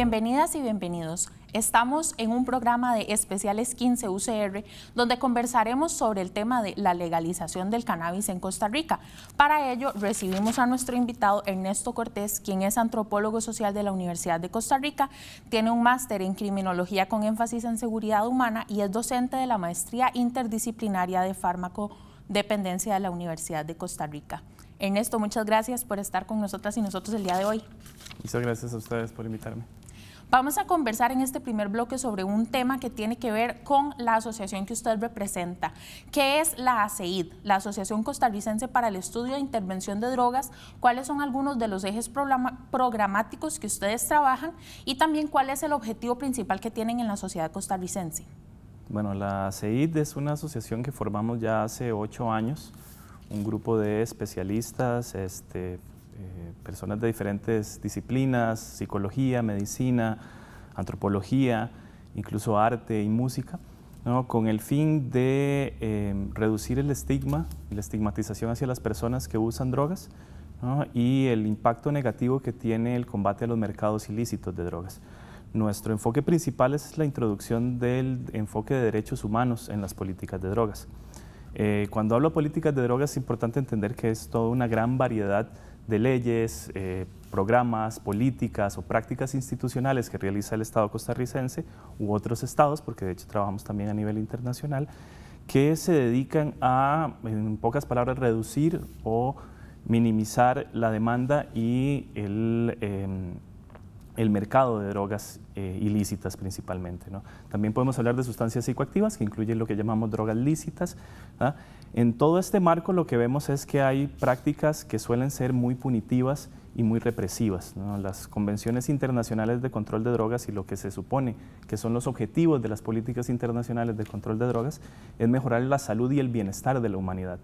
Bienvenidas y bienvenidos. Estamos en un programa de especiales 15 UCR donde conversaremos sobre el tema de la legalización del cannabis en Costa Rica. Para ello recibimos a nuestro invitado Ernesto Cortés, quien es antropólogo social de la Universidad de Costa Rica, tiene un máster en criminología con énfasis en seguridad humana y es docente de la maestría interdisciplinaria de fármaco dependencia de la Universidad de Costa Rica. Ernesto, muchas gracias por estar con nosotras y nosotros el día de hoy. Muchas gracias a ustedes por invitarme. Vamos a conversar en este primer bloque sobre un tema que tiene que ver con la asociación que usted representa, que es la ACEID, la Asociación Costarricense para el Estudio e Intervención de Drogas, cuáles son algunos de los ejes programáticos que ustedes trabajan y también cuál es el objetivo principal que tienen en la sociedad costarricense. Bueno, la ACEID es una asociación que formamos ya hace ocho años, un grupo de especialistas, este, personas de diferentes disciplinas, psicología, medicina, antropología, incluso arte y música, con el fin de eh, reducir el estigma, la estigmatización hacia las personas que usan drogas y el impacto negativo que tiene el combate a los mercados ilícitos de drogas. Nuestro enfoque principal es la introducción del enfoque de derechos humanos en las políticas de drogas. Eh, cuando hablo de políticas de drogas es importante entender que es toda una gran variedad de leyes, eh, programas, políticas o prácticas institucionales que realiza el Estado costarricense u otros estados, porque de hecho trabajamos también a nivel internacional, que se dedican a, en pocas palabras, reducir o minimizar la demanda y el, em, el mercado de drogas eh, ilícitas principalmente. También podemos hablar de sustancias psicoactivas, que incluyen lo que llamamos drogas lícitas, en todo este marco lo que vemos es que hay prácticas que suelen ser muy punitivas y muy represivas. Las convenciones internacionales de control de drogas y lo que se supone que son los objetivos de las políticas internacionales de control de drogas es mejorar la salud y el bienestar de la humanidad.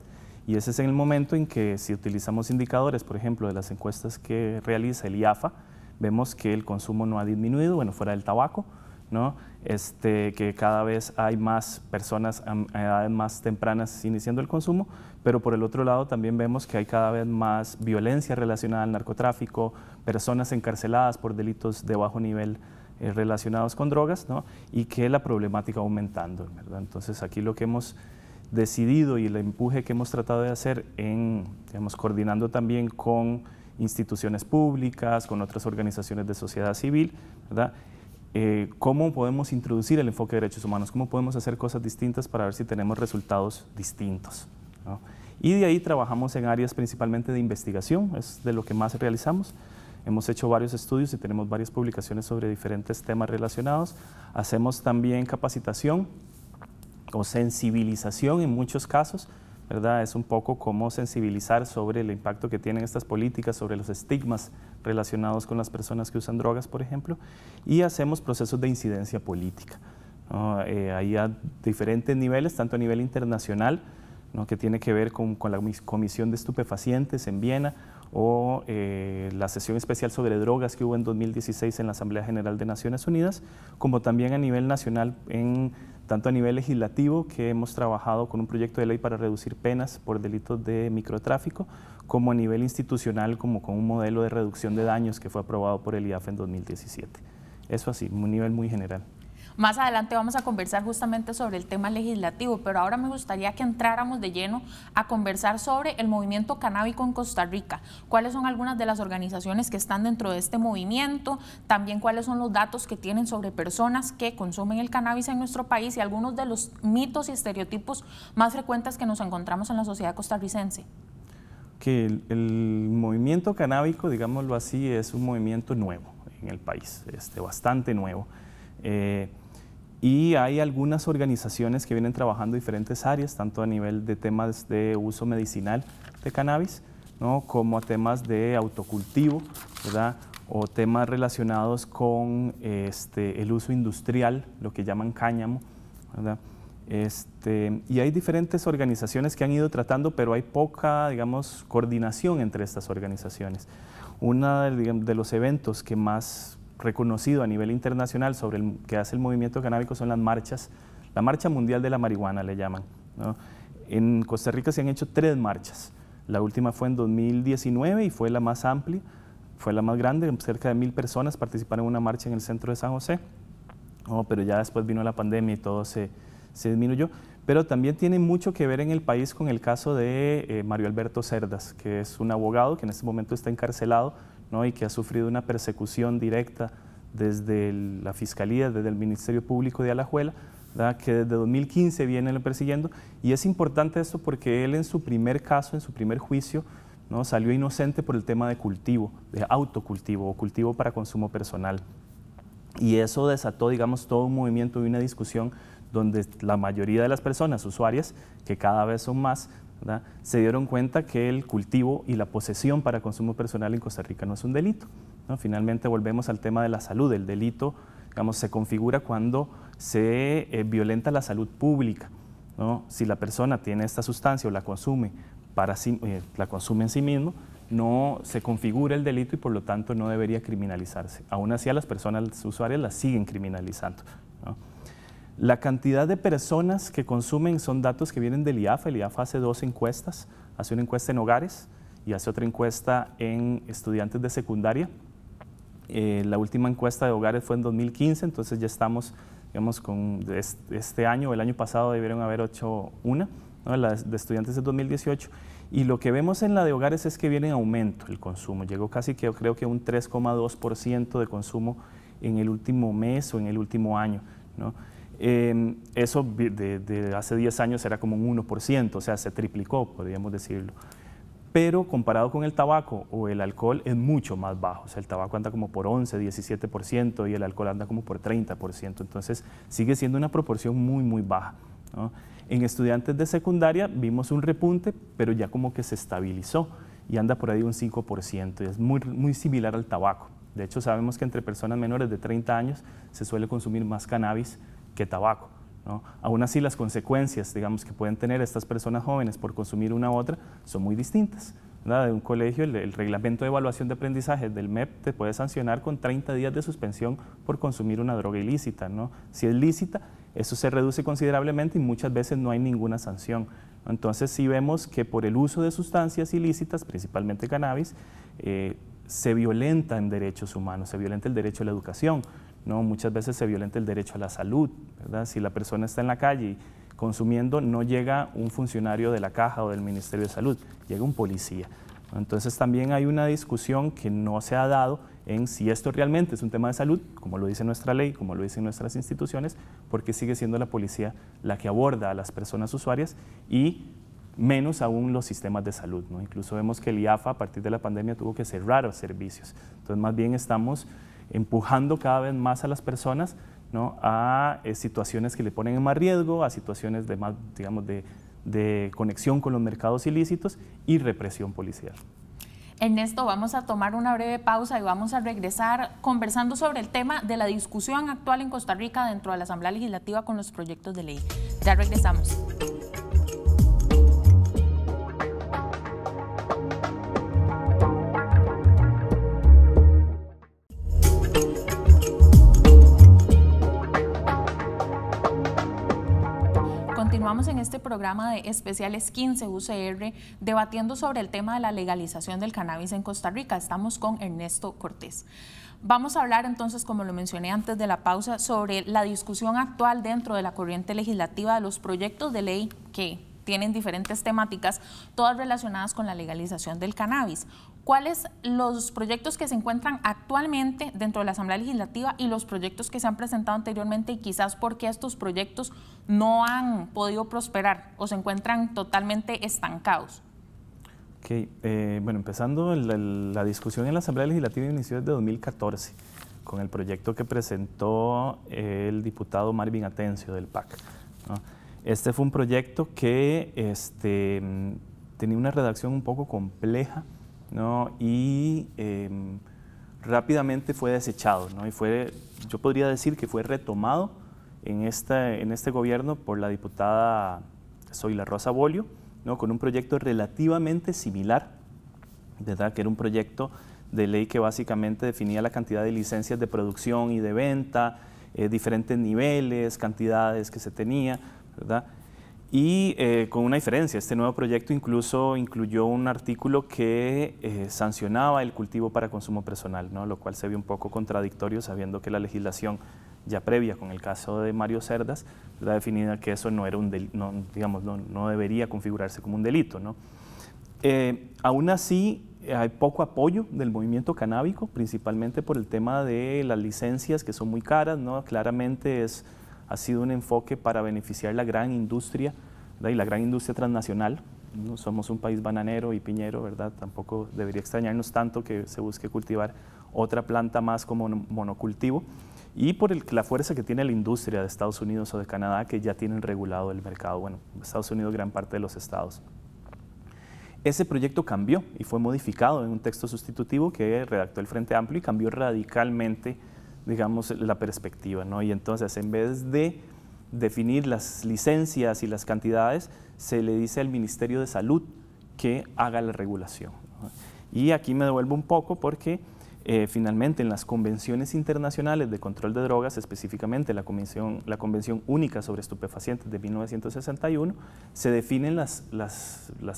Y ese es el momento en que si utilizamos indicadores, por ejemplo, de las encuestas que realiza el IAFA, vemos que el consumo no ha disminuido, bueno, fuera del tabaco, ¿no? Este, que cada vez hay más personas a edades más tempranas iniciando el consumo, pero por el otro lado también vemos que hay cada vez más violencia relacionada al narcotráfico, personas encarceladas por delitos de bajo nivel eh, relacionados con drogas, y que la problemática aumentando. Entonces aquí lo que hemos decidido y el empuje que hemos tratado de hacer en, digamos, coordinando también con instituciones públicas, con otras organizaciones de sociedad civil, ¿verdad? Eh, cómo podemos introducir el enfoque de derechos humanos, cómo podemos hacer cosas distintas para ver si tenemos resultados distintos. Y de ahí trabajamos en áreas principalmente de investigación, es de lo que más realizamos. Hemos hecho varios estudios y tenemos varias publicaciones sobre diferentes temas relacionados. Hacemos también capacitación o sensibilización en muchos casos es un poco como sensibilizar sobre el impacto que tienen estas políticas, sobre los estigmas relacionados con las personas que usan drogas, por ejemplo, y hacemos procesos de incidencia política. hay eh, a diferentes niveles, tanto a nivel internacional, que tiene que ver con, la Comisión de Estupefacientes en Viena, o eh, la sesión especial sobre drogas que hubo en 2016 en la Asamblea General de Naciones Unidas, como también a nivel nacional en tanto a nivel legislativo, que hemos trabajado con un proyecto de ley para reducir penas por delitos de microtráfico, como a nivel institucional, como con un modelo de reducción de daños que fue aprobado por el IAF en 2017. Eso así, un nivel muy general. Más adelante vamos a conversar justamente sobre el tema legislativo, pero ahora me gustaría que entráramos de lleno a conversar sobre el movimiento canábico en Costa Rica. ¿Cuáles son algunas de las organizaciones que están dentro de este movimiento? También cuáles son los datos que tienen sobre personas que consumen el cannabis en nuestro país y algunos de los mitos y estereotipos más frecuentes que nos encontramos en la sociedad costarricense que el, movimiento canábico, digámoslo así, es un movimiento nuevo en el país, este, bastante nuevo. Eh, y hay algunas organizaciones que vienen trabajando diferentes áreas, tanto a nivel de temas de uso medicinal de cannabis, ¿no? como a temas de autocultivo, ¿verdad? o temas relacionados con este, el uso industrial, lo que llaman cáñamo. ¿verdad? Este, y hay diferentes organizaciones que han ido tratando, pero hay poca, digamos, coordinación entre estas organizaciones. Uno de los eventos que más reconocido a nivel internacional sobre el que hace el movimiento canábico son las marchas, la Marcha Mundial de la Marihuana le llaman. En Costa Rica se han hecho tres marchas. La última fue en 2019 y fue la más amplia, fue la más grande, cerca de mil personas participaron en una marcha en el centro de San José, pero ya después vino la pandemia y todo se, disminuyó. Pero también tiene mucho que ver en el país con el caso de eh, Mario Alberto Cerdas, que es un abogado que en este momento está encarcelado y que ha sufrido una persecución directa desde la Fiscalía, desde el Ministerio Público de Alajuela, que desde 2015 viene lo persiguiendo. Y es importante esto porque él en su primer caso, en su primer juicio, ¿no? salió inocente por el tema de cultivo, de autocultivo o cultivo para consumo personal. Y eso desató, digamos, todo un movimiento y una discusión donde la mayoría de las personas usuarias, que cada vez son más, se dieron cuenta que el cultivo y la posesión para consumo personal en Costa Rica no es un delito. Finalmente volvemos al tema de la salud. El delito se configura cuando se eh, violenta la salud pública. Si la persona tiene esta sustancia o la consume, para sí, eh, la consume en sí mismo, no se configura el delito y por lo tanto no debería criminalizarse. Aún así a las personas usuarias las siguen criminalizando. La cantidad de personas que consumen son datos que vienen del IAFA. El IAFA hace dos encuestas. Hace una encuesta en hogares y hace otra encuesta en estudiantes de secundaria. Eh, la última encuesta de hogares fue en 2015, entonces ya estamos, digamos, con este año el año pasado debieron haber hecho una, la de estudiantes de 2018. Y lo que vemos en la de hogares es que viene en aumento el consumo. Llegó casi que creo que un 3,2% de consumo en el último mes o en el último año. ¿no? eso de, hace 10 años era como un 1%, o sea, se triplicó, podríamos decirlo. Pero comparado con el tabaco o el alcohol es mucho más bajo. O sea, el tabaco anda como por 11, 17% y el alcohol anda como por 30%. Entonces sigue siendo una proporción muy, muy baja. En estudiantes de secundaria vimos un repunte, pero ya como que se estabilizó y anda por ahí un 5%. Y es muy, muy similar al tabaco. De hecho, sabemos que entre personas menores de 30 años se suele consumir más cannabis que tabaco. Aún así, las consecuencias digamos, que pueden tener estas personas jóvenes por consumir una u otra son muy distintas. De un colegio, el, reglamento de evaluación de aprendizaje del MEP te puede sancionar con 30 días de suspensión por consumir una droga ilícita. Si es lícita, eso se reduce considerablemente y muchas veces no hay ninguna sanción. Entonces, sí vemos que por el uso de sustancias ilícitas, principalmente cannabis, eh, se violenta en derechos humanos, se violenta el derecho a la educación, ¿no? Muchas veces se violenta el derecho a la salud, ¿verdad? Si la persona está en la calle consumiendo, no llega un funcionario de la caja o del Ministerio de Salud, llega un policía. Entonces también hay una discusión que no se ha dado en si esto realmente es un tema de salud, como lo dice nuestra ley, como lo dicen nuestras instituciones, porque sigue siendo la policía la que aborda a las personas usuarias y menos aún los sistemas de salud. ¿no? Incluso vemos que el IAFA a partir de la pandemia tuvo que cerrar los servicios. Entonces más bien estamos empujando cada vez más a las personas a eh, situaciones que le ponen en más riesgo, a situaciones de más, digamos, de, de conexión con los mercados ilícitos y represión policial. En esto vamos a tomar una breve pausa y vamos a regresar conversando sobre el tema de la discusión actual en Costa Rica dentro de la Asamblea Legislativa con los proyectos de ley. Ya regresamos. en este programa de especiales 15 UCR debatiendo sobre el tema de la legalización del cannabis en Costa Rica. Estamos con Ernesto Cortés. Vamos a hablar entonces, como lo mencioné antes de la pausa, sobre la discusión actual dentro de la corriente legislativa de los proyectos de ley que tienen diferentes temáticas, todas relacionadas con la legalización del cannabis cuáles los proyectos que se encuentran actualmente dentro de la Asamblea Legislativa y los proyectos que se han presentado anteriormente y quizás por qué estos proyectos no han podido prosperar o se encuentran totalmente estancados. Ok, eh, bueno, empezando la, discusión en la Asamblea Legislativa inició desde 2014 con el proyecto que presentó eh, el diputado Marvin Atencio del PAC. Este fue un proyecto que este, mm, tenía una redacción un poco compleja ¿no? y em, rápidamente fue desechado. ¿no? Y fue, yo podría decir que fue retomado en este, gobierno por la diputada Soyla Rosa Bolio, ¿no? con un proyecto relativamente similar, ¿verdad? que era un proyecto de ley que básicamente definía la cantidad de licencias de producción y de venta, eh, diferentes niveles, cantidades que se tenía, y eh, con una diferencia, este nuevo proyecto incluso incluyó un artículo que eh, sancionaba el cultivo para consumo personal, ¿no? lo cual se vio un poco contradictorio sabiendo que la legislación ya previa con el caso de Mario Cerdas, la definida que eso no era un digamos, no, no, debería configurarse como un delito. ¿no? Eh, aún así, hay poco apoyo del movimiento canábico, principalmente por el tema de las licencias que son muy caras, ¿no? claramente es ha sido un enfoque para beneficiar la gran industria y la gran industria transnacional. Somos un país bananero y piñero, ¿verdad? Tampoco debería extrañarnos tanto que se busque cultivar otra planta más como monocultivo. Y por la fuerza que tiene la industria de Estados Unidos o de Canadá, que ya tienen regulado el mercado. Bueno, Estados Unidos, gran parte de los estados. Ese proyecto cambió y fue modificado en un texto sustitutivo que redactó el Frente Amplio y cambió radicalmente digamos, la perspectiva, ¿no? Y entonces, en vez de definir las licencias y las cantidades, se le dice al Ministerio de Salud que haga la regulación. Y aquí me devuelvo un poco porque eh, finalmente, en las convenciones internacionales de control de drogas, específicamente la Convención, Única sobre Estupefacientes de 1961, se definen las,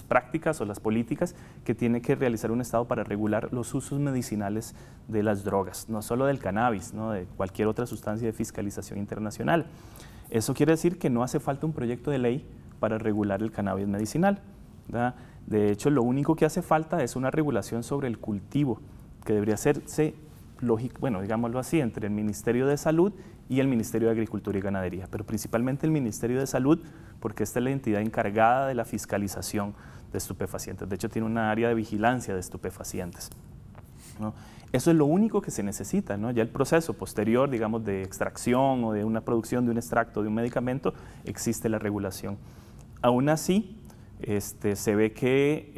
prácticas o las políticas que tiene que realizar un Estado para regular los usos medicinales de las drogas, no solo del cannabis, de cualquier otra sustancia de fiscalización internacional. Eso quiere decir que no hace falta un proyecto de ley para regular el cannabis medicinal. De hecho, lo único que hace falta es una regulación sobre el cultivo que debería hacerse, bueno, digámoslo así, entre el Ministerio de Salud y el Ministerio de Agricultura y Ganadería, pero principalmente el Ministerio de Salud, porque esta es la entidad encargada de la fiscalización de estupefacientes. De hecho, tiene una área de vigilancia de estupefacientes. Eso es lo único que se necesita, Ya el proceso posterior, digamos, de extracción o de una producción de un extracto de un medicamento, existe la regulación. Aún así, este, se ve que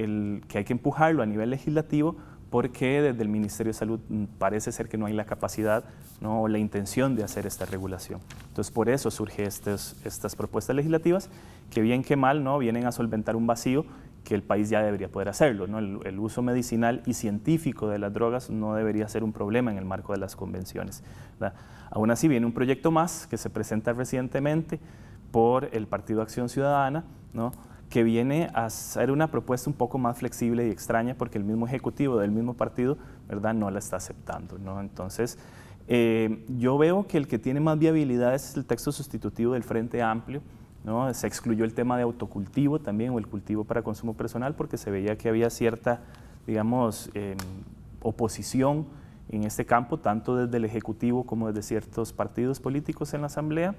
hay que empujarlo a nivel legislativo porque desde el Ministerio de Salud parece ser que no hay la capacidad ¿no? o la intención de hacer esta regulación. Entonces, por eso surgen estas propuestas legislativas que bien que mal ¿no? vienen a solventar un vacío que el país ya debería poder hacerlo. El, uso medicinal y científico de las drogas no debería ser un problema en el marco de las convenciones. Aún así, viene un proyecto más que se presenta recientemente por el Partido Acción Ciudadana, ¿no? que viene a ser una propuesta un poco más flexible y extraña porque el mismo ejecutivo del mismo partido, ¿verdad?, no la está aceptando, Entonces, eh, yo veo que el que tiene más viabilidad es el texto sustitutivo del Frente Amplio, ¿no? Se excluyó el tema de autocultivo también o el cultivo para consumo personal porque se veía que había cierta, digamos, em, oposición en este campo, tanto desde el Ejecutivo como desde ciertos partidos políticos en la Asamblea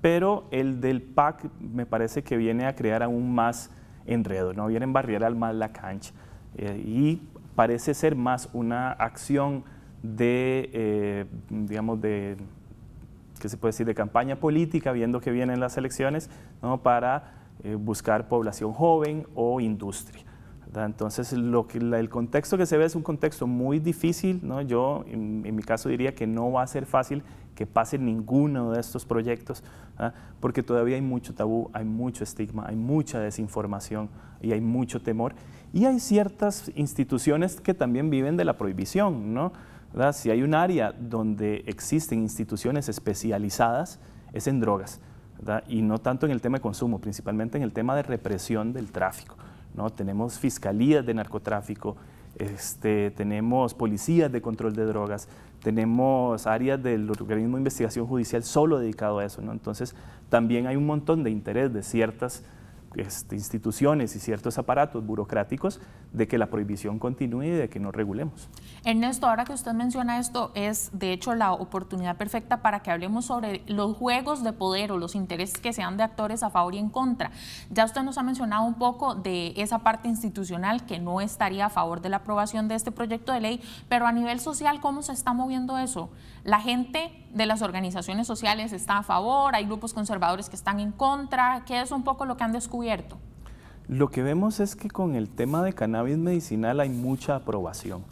pero el del PAC me parece que viene a crear aún más enredo, ¿no? viene a barriar al más la cancha eh, y parece ser más una acción de, eh, digamos, de, ¿qué se puede decir?, de campaña política, viendo que vienen las elecciones, ¿no? para eh, buscar población joven o industria. Entonces, lo que, el contexto que se ve es un contexto muy difícil, ¿no? yo en mi caso diría que no va a ser fácil que pase ninguno de estos proyectos, ¿ah? porque todavía hay mucho tabú, hay mucho estigma, hay mucha desinformación y hay mucho temor. Y hay ciertas instituciones que también viven de la prohibición, ¿no? Si hay un área donde existen instituciones especializadas, es en drogas, y no tanto en el tema de consumo, principalmente en el tema de represión del tráfico. ¿no? Tenemos fiscalías de narcotráfico, este, tenemos policías de control de drogas, tenemos áreas del organismo de investigación judicial solo dedicado a eso, ¿no? Entonces, también hay un montón de interés de ciertas este, instituciones y ciertos aparatos burocráticos de que la prohibición continúe y de que no regulemos. Ernesto, ahora que usted menciona esto, es de hecho la oportunidad perfecta para que hablemos sobre los juegos de poder o los intereses que sean de actores a favor y en contra. Ya usted nos ha mencionado un poco de esa parte institucional que no estaría a favor de la aprobación de este proyecto de ley, pero a nivel social, ¿cómo se está moviendo eso? La gente de las organizaciones sociales está a favor, hay grupos conservadores que están en contra, ¿qué es un poco lo que han descubierto? Lo que vemos es que con el tema de cannabis medicinal hay mucha aprobación.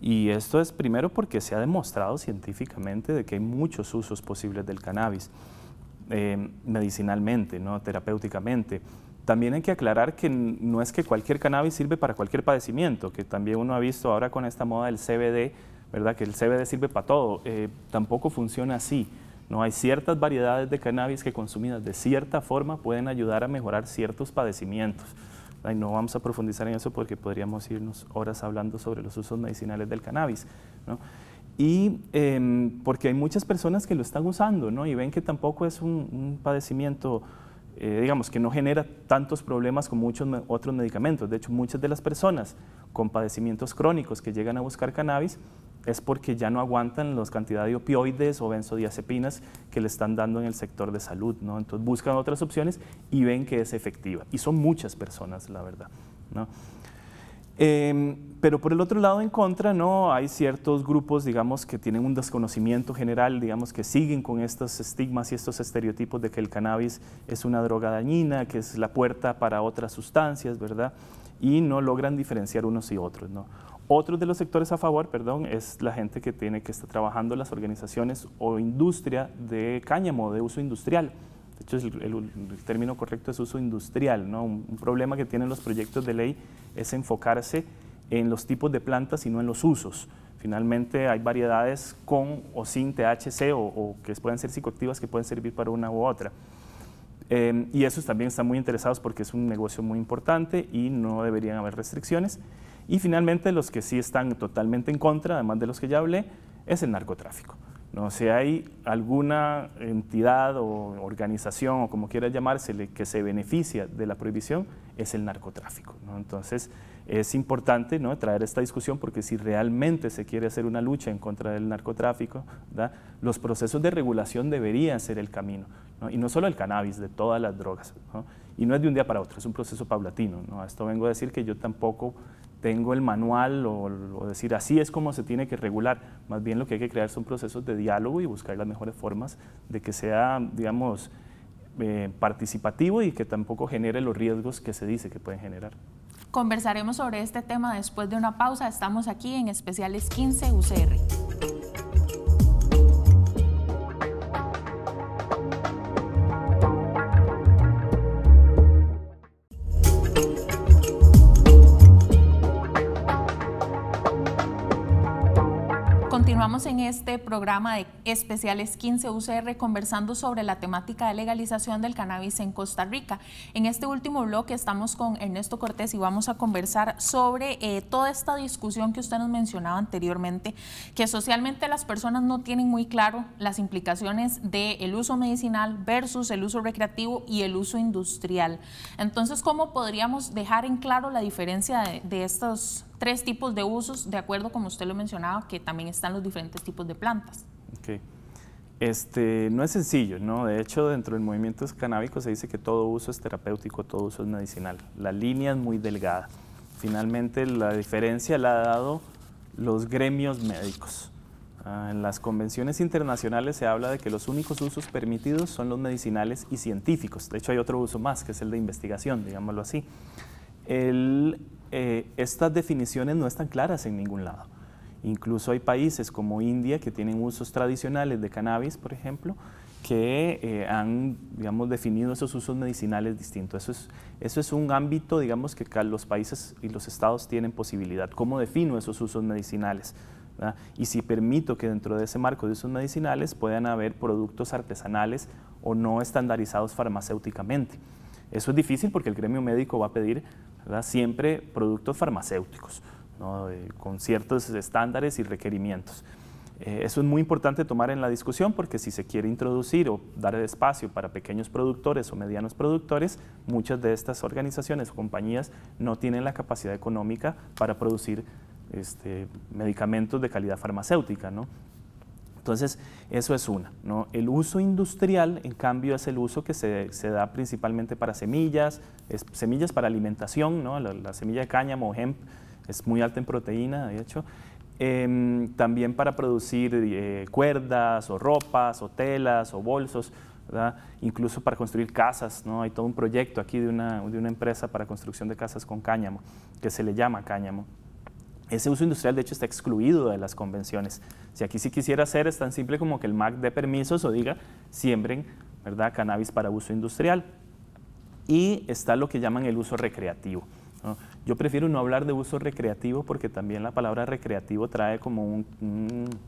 Y esto es primero porque se ha demostrado científicamente de que hay muchos usos posibles del cannabis, eh, medicinalmente, ¿no? terapéuticamente. También hay que aclarar que no es que cualquier cannabis sirve para cualquier padecimiento, que también uno ha visto ahora con esta moda del CBD, ¿verdad? que el CBD sirve para todo, eh, tampoco funciona así. No hay ciertas variedades de cannabis que consumidas de cierta forma pueden ayudar a mejorar ciertos padecimientos. no vamos a profundizar en eso porque podríamos irnos horas hablando sobre los usos medicinales del cannabis. Y em, porque hay muchas personas que lo están usando y ven que tampoco es un, padecimiento, eh, digamos, que no genera tantos problemas como muchos otros medicamentos. De hecho, muchas de las personas con padecimientos crónicos que llegan a buscar cannabis es porque ya no aguantan la cantidad de opioides o benzodiazepinas que le están dando en el sector de salud. ¿no? Entonces buscan otras opciones y ven que es efectiva. Y son muchas personas, la verdad. ¿no? Em, pero por el otro lado, en contra, ¿no? hay ciertos grupos, digamos, que tienen un desconocimiento general, digamos, que siguen con estos estigmas y estos estereotipos de que el cannabis es una droga dañina, que es la puerta para otras sustancias, ¿verdad? Y no logran diferenciar unos y otros, ¿no? Otro de los sectores a favor, perdón, es la gente que tiene que estar trabajando las organizaciones o industria de cáñamo de uso industrial. De hecho, el, término correcto es uso industrial. Un, problema que tienen los proyectos de ley es enfocarse en los tipos de plantas y no en los usos. Finalmente, hay variedades con o sin THC o, que pueden ser psicoactivas que pueden servir para una u otra. Em, y esos también están muy interesados porque es un negocio muy importante y no deberían haber restricciones. Y finalmente, los que sí están totalmente en contra, además de los que ya hablé, es el narcotráfico. No si hay alguna entidad o organización o como quiera llamársele que se beneficia de la prohibición, es el narcotráfico. Entonces, es importante ¿no? traer esta discusión porque si realmente se quiere hacer una lucha en contra del narcotráfico, los procesos de regulación deberían ser el camino. Y no solo el cannabis, de todas las drogas. Y no es de un día para otro, es un proceso paulatino. A esto vengo a decir que yo tampoco tengo el manual o, decir así es como se tiene que regular. Más bien lo que hay que crear son procesos de diálogo y buscar las mejores formas de que sea, digamos, eh, participativo y que tampoco genere los riesgos que se dice que pueden generar. Conversaremos sobre este tema después de una pausa. Estamos aquí en especiales 15 UCR. Este programa de especiales 15 UCR conversando sobre la temática de legalización del cannabis en Costa Rica. En este último bloque estamos con Ernesto Cortés y vamos a conversar sobre eh, toda esta discusión que usted nos mencionaba anteriormente, que socialmente las personas no tienen muy claro las implicaciones del uso medicinal versus el uso recreativo y el uso industrial. Entonces, ¿cómo podríamos dejar en claro la diferencia de, de estos tres tipos de usos, de acuerdo como usted lo mencionaba, que también están los diferentes tipos de plantas. Okay. Este, no es sencillo, ¿no? De hecho, dentro del movimiento canábico se dice que todo uso es terapéutico, todo uso es medicinal. La línea es muy delgada. Finalmente, la diferencia la ha dado los gremios médicos. Ah, en las convenciones internacionales se habla de que los únicos usos permitidos son los medicinales y científicos. De hecho, hay otro uso más, que es el de investigación, digámoslo así. Eh, estas definiciones no están claras en ningún lado. Incluso hay países como India que tienen usos tradicionales de cannabis, por ejemplo, que eh, han, digamos, definido esos usos medicinales distintos. Eso es, eso es un ámbito, digamos, que los países y los estados tienen posibilidad. ¿Cómo defino esos usos medicinales? Y si permito que dentro de ese marco de usos medicinales puedan haber productos artesanales o no estandarizados farmacéuticamente. Eso es difícil porque el gremio médico va a pedir siempre productos farmacéuticos, eh, con ciertos estándares y requerimientos. Eh, eso es muy importante tomar en la discusión porque si se quiere introducir o dar espacio para pequeños productores o medianos productores, muchas de estas organizaciones o compañías no tienen la capacidad económica para producir este, medicamentos de calidad farmacéutica. Entonces, eso es una. El uso industrial, en cambio, es el uso que se, se da principalmente para semillas, semillas para alimentación, la, semilla de cáñamo o hemp es muy alta en proteína, de hecho. Em, también para producir eh, cuerdas o ropas o telas o bolsos, incluso para construir casas. Hay todo un proyecto aquí de una empresa para construcción de casas con cáñamo, que se le llama cáñamo. Ese uso industrial, de hecho, está excluido de las convenciones. Si aquí sí quisiera hacer, es tan simple como que el MAC dé permisos o diga, siembren, ¿verdad?, cannabis para uso industrial. Y está lo que llaman el uso recreativo. Yo prefiero no hablar de uso recreativo porque también la palabra recreativo trae como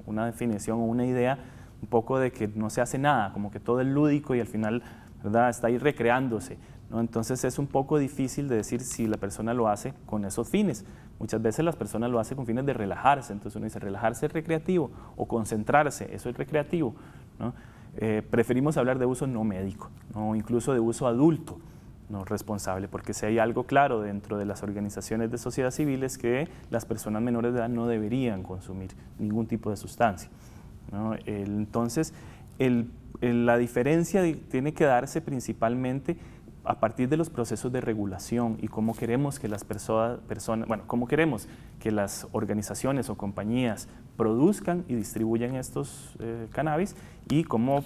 una definición o una idea un poco de que no se hace nada, como que todo es lúdico y al final ¿verdad? está ahí recreándose. Entonces es un poco difícil de decir si la persona lo hace con esos fines. Muchas veces las personas lo hacen con fines de relajarse, entonces uno dice relajarse es recreativo o concentrarse, eso es recreativo. Eh, preferimos hablar de uso no médico o incluso de uso adulto no responsable, porque si hay algo claro dentro de las organizaciones de sociedad civil es que las personas menores de edad no deberían consumir ningún tipo de sustancia. Entonces, la diferencia tiene que darse principalmente a partir de los procesos de regulación y cómo queremos que las personas, bueno, cómo queremos que las organizaciones o compañías produzcan y distribuyan estos eh, cannabis y cómo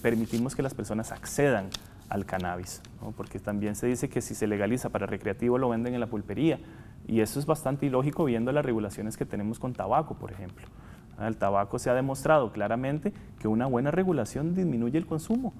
permitimos que las personas accedan al cannabis, porque también se dice que si se legaliza para recreativo lo venden en la pulpería y eso es bastante ilógico viendo las regulaciones que tenemos con tabaco, por ejemplo. El tabaco se ha demostrado claramente que una buena regulación disminuye el consumo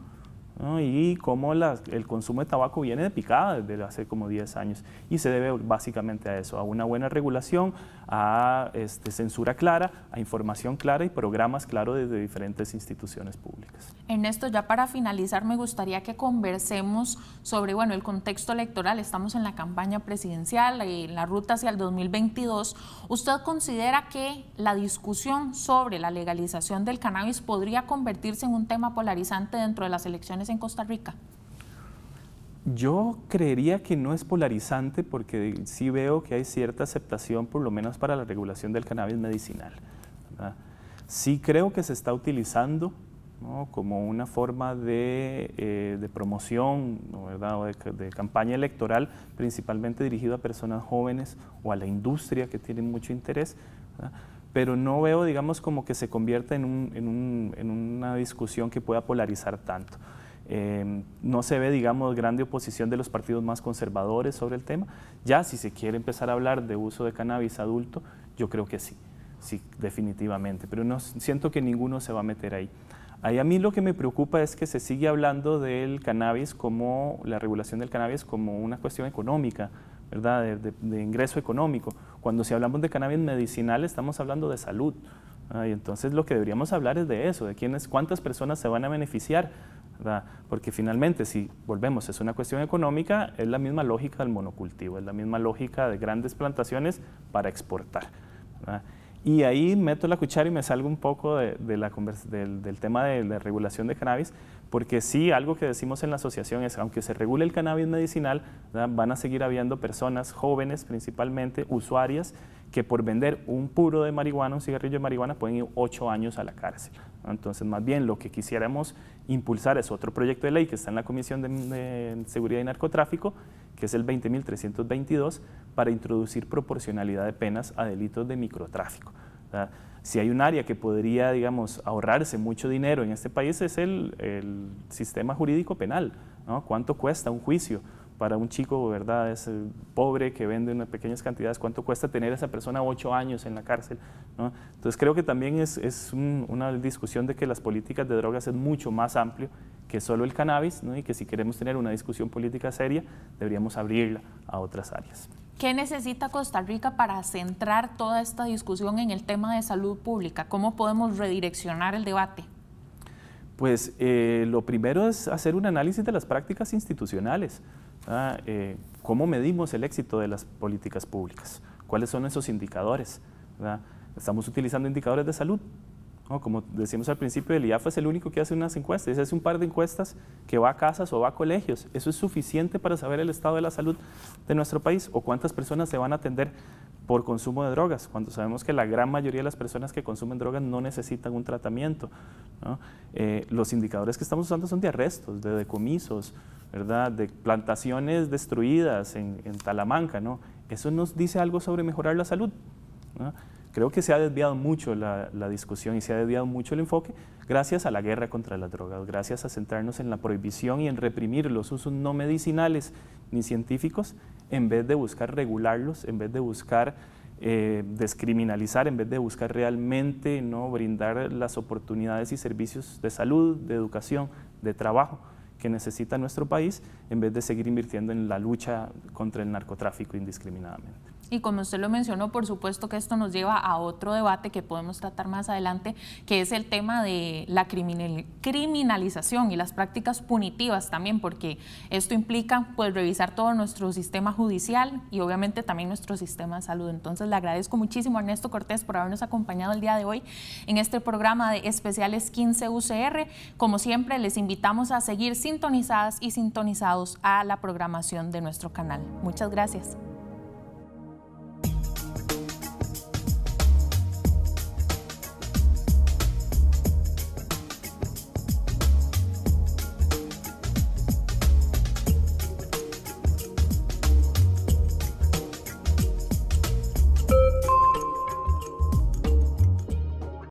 y cómo el consumo de tabaco viene de picada desde hace como 10 años y se debe básicamente a eso, a una buena regulación, a este, censura clara, a información clara y programas claros desde diferentes instituciones públicas. En esto ya para finalizar me gustaría que conversemos sobre bueno, el contexto electoral, estamos en la campaña presidencial, en eh, la ruta hacia el 2022, ¿usted considera que la discusión sobre la legalización del cannabis podría convertirse en un tema polarizante dentro de las elecciones en Costa Rica? Yo creería que no es polarizante porque sí veo que hay cierta aceptación, por lo menos para la regulación del cannabis medicinal. Sí creo que se está utilizando como una forma de, eh, promoción o de, campaña electoral, principalmente dirigido a personas jóvenes o a la industria que tienen mucho interés. pero no veo, digamos, como que se convierta en una discusión que pueda polarizar tanto. Em, no se ve, digamos, grande oposición de los partidos más conservadores sobre el tema. Ya si se quiere empezar a hablar de uso de cannabis adulto, yo creo que sí, sí, definitivamente, pero no, siento que ninguno se va a meter ahí. ahí. A mí lo que me preocupa es que se sigue hablando del cannabis como, la regulación del cannabis como una cuestión económica, ¿verdad? De, ingreso económico. Cuando si hablamos de cannabis medicinal estamos hablando de salud. y entonces lo que deberíamos hablar es de eso, de quiénes, cuántas personas se van a beneficiar porque finalmente, si volvemos, es una cuestión económica, es la misma lógica del monocultivo, es la misma lógica de grandes plantaciones para exportar. Y ahí meto la cuchara y me salgo un poco de, del, tema de la regulación de cannabis, porque sí, algo que decimos en la asociación es, aunque se regule el cannabis medicinal, van a seguir habiendo personas jóvenes principalmente, usuarias, que por vender un puro de marihuana, un cigarrillo de marihuana, pueden ir ocho años a la cárcel. Entonces, más bien lo que quisiéramos impulsar es otro proyecto de ley que está en la Comisión de, de Seguridad y Narcotráfico, que es el 20.322, para introducir proporcionalidad de penas a delitos de microtráfico. Si hay un área que podría, digamos, ahorrarse mucho dinero en este país es el, sistema jurídico penal. ¿Cuánto cuesta un juicio? para un chico, ¿verdad? Es eh, pobre que vende unas pequeñas cantidades, ¿cuánto cuesta tener a esa persona ocho años en la cárcel? Entonces creo que también es, una discusión de que las políticas de drogas es mucho más amplio que solo el cannabis y que si queremos tener una discusión política seria deberíamos abrirla a otras áreas. ¿Qué necesita Costa Rica para centrar toda esta discusión en el tema de salud pública? ¿Cómo podemos redireccionar el debate? Pues eh, lo primero es hacer un análisis de las prácticas institucionales. Eh, ¿Cómo medimos el éxito de las políticas públicas? ¿Cuáles son esos indicadores? Estamos utilizando indicadores de salud, como decimos al principio, el IAF es el único que hace unas encuestas, hace un par de encuestas que va a casas o va a colegios. ¿Eso es suficiente para saber el estado de la salud de nuestro país o cuántas personas se van a atender por consumo de drogas, cuando sabemos que la gran mayoría de las personas que consumen drogas no necesitan un tratamiento? Eh, los indicadores que estamos usando son de arrestos, de decomisos, ¿verdad? de plantaciones destruidas en, Talamanca. ¿no? Eso nos dice algo sobre mejorar la salud. Creo que se ha desviado mucho la, discusión y se ha desviado mucho el enfoque gracias a la guerra contra las drogas, gracias a centrarnos en la prohibición y en reprimir los usos no medicinales ni científicos en vez de buscar regularlos, en vez de buscar eh, descriminalizar, en vez de buscar realmente ¿no? brindar las oportunidades y servicios de salud, de educación, de trabajo que necesita nuestro país, en vez de seguir invirtiendo en la lucha contra el narcotráfico indiscriminadamente. Y como usted lo mencionó, por supuesto que esto nos lleva a otro debate que podemos tratar más adelante, que es el tema de la criminalización y las prácticas punitivas también, porque esto implica pues revisar todo nuestro sistema judicial y obviamente también nuestro sistema de salud. Entonces le agradezco muchísimo a Ernesto Cortés por habernos acompañado el día de hoy en este programa de especiales 15 UCR. Como siempre, les invitamos a seguir sintonizadas y sintonizados a la programación de nuestro canal. Muchas gracias.